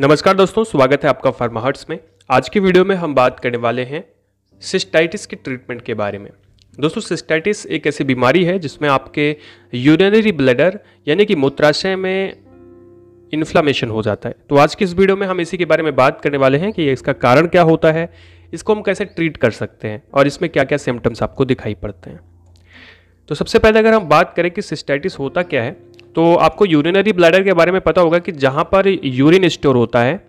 नमस्कार दोस्तों स्वागत है आपका फार्माहट्स में आज की वीडियो में हम बात करने वाले हैं सिस्टाइटिस के ट्रीटमेंट के बारे में दोस्तों सिस्टाइटिस एक ऐसी बीमारी है जिसमें आपके यूरिनरी ब्लडर यानी कि मूत्राशय में इन्फ्लामेशन हो जाता है तो आज की इस वीडियो में हम इसी के बारे में बात करने वाले हैं कि इसका कारण क्या होता है इसको हम कैसे ट्रीट कर सकते हैं और इसमें क्या क्या सिम्टम्स आपको दिखाई पड़ते हैं तो सबसे पहले अगर हम बात करें कि सिस्टाइटिस होता क्या है तो आपको यूरिनरी ब्लैडर के बारे में पता होगा कि जहाँ पर यूरिन स्टोर होता है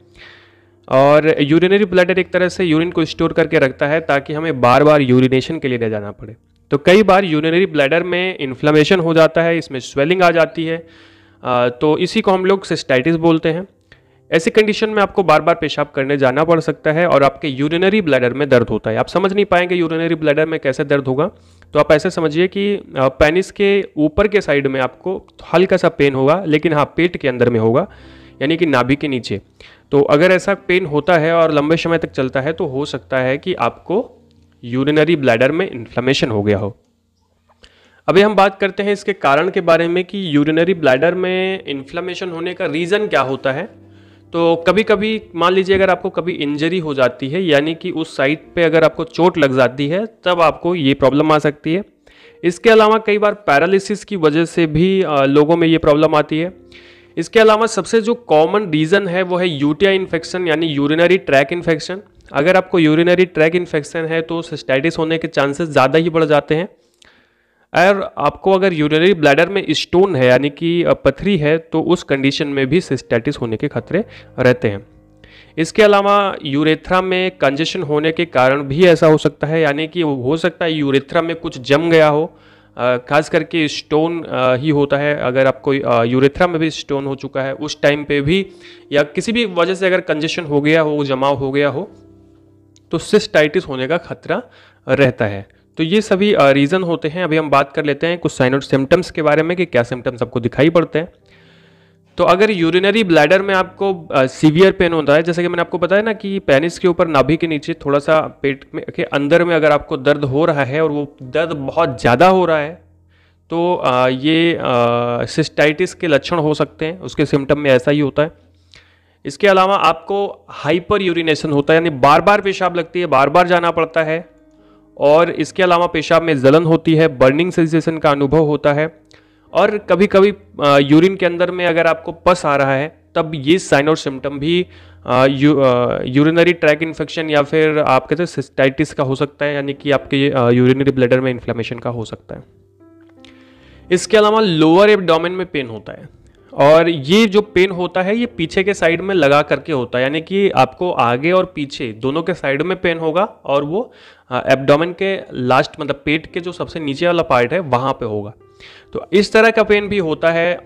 और यूरिनरी ब्लैडर एक तरह से यूरिन को स्टोर करके रखता है ताकि हमें बार बार यूरिनेशन के लिए ले जाना पड़े तो कई बार यूरिनरी ब्लैडर में इन्फ्लामेशन हो जाता है इसमें स्वेलिंग आ जाती है तो इसी को हम लोग सिस्टाइटिस बोलते हैं ऐसी कंडीशन में आपको बार बार पेशाब करने जाना पड़ सकता है और आपके यूरिनरी ब्लैडर में दर्द होता है आप समझ नहीं पाएंगे यूरिनरी ब्लैडर में कैसे दर्द होगा तो आप ऐसे समझिए कि पेनिस के ऊपर के साइड में आपको हल्का सा पेन होगा लेकिन हाँ पेट के अंदर में होगा यानी कि नाभि के नीचे तो अगर ऐसा पेन होता है और लंबे समय तक चलता है तो हो सकता है कि आपको यूरिनरी ब्लैडर में इन्फ्लेमेशन हो गया हो अभी हम बात करते हैं इसके कारण के बारे में कि यूरिनरी ब्लैडर में इन्फ्लेमेशन होने का रीज़न क्या होता है तो कभी कभी मान लीजिए अगर आपको कभी इंजरी हो जाती है यानी कि उस साइड पे अगर आपको चोट लग जाती है तब आपको ये प्रॉब्लम आ सकती है इसके अलावा कई बार पैरालिसिस की वजह से भी लोगों में ये प्रॉब्लम आती है इसके अलावा सबसे जो कॉमन रीज़न है वो है यूटीआई इन्फेक्शन यानी यूरिनरी ट्रैक इन्फेक्शन अगर आपको यूरिनरी ट्रैक इन्फेक्शन है तो सिस्टाइटिस होने के चांसेस ज़्यादा ही बढ़ जाते हैं और आपको अगर यूरिनरी ब्लैडर में स्टोन है यानी कि पथरी है तो उस कंडीशन में भी सिस्टेटिस होने के खतरे रहते हैं इसके अलावा यूरेथ्रा में कंजेशन होने के कारण भी ऐसा हो सकता है यानी कि हो सकता है यूरेथ्रा में कुछ जम गया हो खास करके स्टोन ही होता है अगर आपको यूरेथ्रा में भी स्टोन हो चुका है उस टाइम पे भी या किसी भी वजह से अगर कंजेशन हो गया हो जमाव हो गया हो तो सिस्टाइटिस होने का खतरा रहता है तो ये सभी रीज़न होते हैं अभी हम बात कर लेते हैं कुछ साइनोड सिम्टम्स के बारे में कि क्या सिम्टम्स आपको दिखाई पड़ते हैं तो अगर यूरिनरी ब्लैडर में आपको सीवियर पेन होता है जैसे कि मैंने आपको बताया ना कि पेनिस के ऊपर नाभि के नीचे थोड़ा सा पेट में के अंदर में अगर आपको दर्द हो रहा है और वो दर्द बहुत ज़्यादा हो रहा है तो आ, ये सिस्टाइटिस के लक्षण हो सकते हैं उसके सिम्टम में ऐसा ही होता है इसके अलावा आपको हाइपर यूरिनेशन होता है यानी बार बार पेशाब लगती है बार बार जाना पड़ता है और इसके अलावा पेशाब में जलन होती है बर्निंग सेंसेशन का अनुभव होता है और कभी कभी यूरिन के अंदर में अगर आपको पस आ रहा है तब ये साइन और सिम्टम भी यू, यूरिनरी ट्रैक इन्फेक्शन या फिर आप कहते हैं सिस्टाइटिस का हो सकता है यानी कि आपके यूरिनरी ब्लडर में इन्फ्लामेशन का हो सकता है इसके अलावा लोअर एब में पेन होता है और ये जो पेन होता है ये पीछे के साइड में लगा करके होता है यानी कि आपको आगे और पीछे दोनों के साइड में पेन होगा और वो एब्डोमेन के लास्ट मतलब पेट के जो सबसे नीचे वाला पार्ट है वहाँ पे होगा तो इस तरह का पेन भी होता है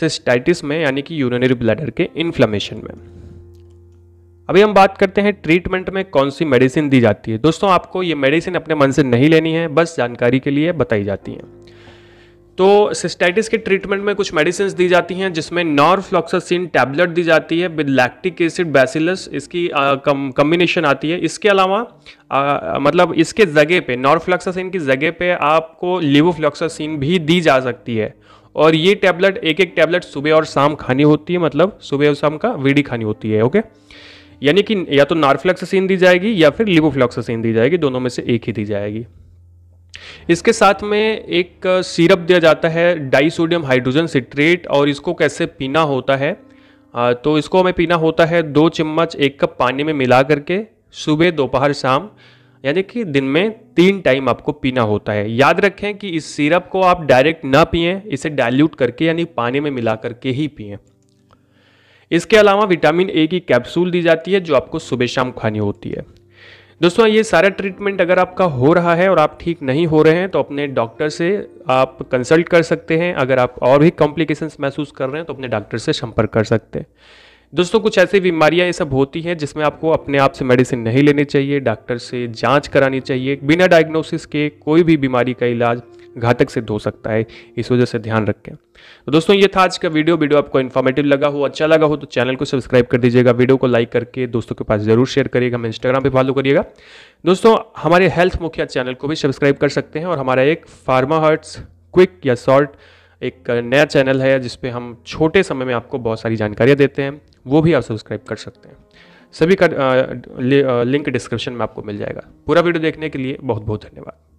सिस्टाइटिस में यानी कि यूरिनरी ब्लैडर के इन्फ्लेमेशन में अभी हम बात करते हैं ट्रीटमेंट में कौन सी मेडिसिन दी जाती है दोस्तों आपको ये मेडिसिन अपने मन से नहीं लेनी है बस जानकारी के लिए बताई जाती है तो सिस्टाइटिस के ट्रीटमेंट में कुछ मेडिसिन दी जाती हैं जिसमें नॉरफ्लॉक्सासिन टैबलेट दी जाती है विद लैक्टिक एसिड बैसिलस इसकी कम्बिनेशन आती है इसके अलावा आ, मतलब इसके जगह पे नॉरफ्लॉक्सासिन की जगह पे आपको लिवोफ्लॉक्सासिन भी दी जा सकती है और ये टैबलेट एक एक टैबलेट सुबह और शाम खानी होती है मतलब सुबह और शाम का वीडी खानी होती है ओके यानी कि या तो नारफ्लैक्सासिन दी जाएगी या फिर लिवोफ्लॉक्सासिन दी जाएगी दोनों में से एक ही दी जाएगी इसके साथ में एक सिरप दिया जाता है डाइसोडियम हाइड्रोजन सिट्रेट और इसको कैसे पीना होता है तो इसको हमें पीना होता है दो चम्मच एक कप पानी में मिला करके सुबह दोपहर शाम यानी कि दिन में तीन टाइम आपको पीना होता है याद रखें कि इस सिरप को आप डायरेक्ट ना पिए इसे डाइल्यूट करके यानी पानी में मिला करके ही पिए इसके अलावा विटामिन ए की कैप्सूल दी जाती है जो आपको सुबह शाम खानी होती है दोस्तों ये सारा ट्रीटमेंट अगर आपका हो रहा है और आप ठीक नहीं हो रहे हैं तो अपने डॉक्टर से आप कंसल्ट कर सकते हैं अगर आप और भी कॉम्प्लिकेशंस महसूस कर रहे हैं तो अपने डॉक्टर से संपर्क कर सकते हैं दोस्तों कुछ ऐसी बीमारियां ये सब होती हैं जिसमें आपको अपने आप से मेडिसिन नहीं लेनी चाहिए डॉक्टर से जांच करानी चाहिए बिना डायग्नोसिस के कोई भी बीमारी का इलाज घातक सिद्ध हो सकता है इस वजह से ध्यान रखें तो दोस्तों ये था आज का वीडियो वीडियो आपको इन्फॉर्मेटिव लगा हो अच्छा लगा हो तो चैनल को सब्सक्राइब कर दीजिएगा वीडियो को लाइक करके दोस्तों के पास जरूर शेयर करिएगा हमें इंस्टाग्राम पर फॉलो करिएगा दोस्तों हमारे हेल्थ मुखिया चैनल को भी सब्सक्राइब कर सकते हैं और हमारा एक फार्मा हर्ट्स क्विक या शॉर्ट एक नया चैनल है जिसपे हम छोटे समय में आपको बहुत सारी जानकारियाँ देते हैं वो भी आप सब्सक्राइब कर सकते हैं सभी का लिंक डिस्क्रिप्शन में आपको मिल जाएगा पूरा वीडियो देखने के लिए बहुत बहुत धन्यवाद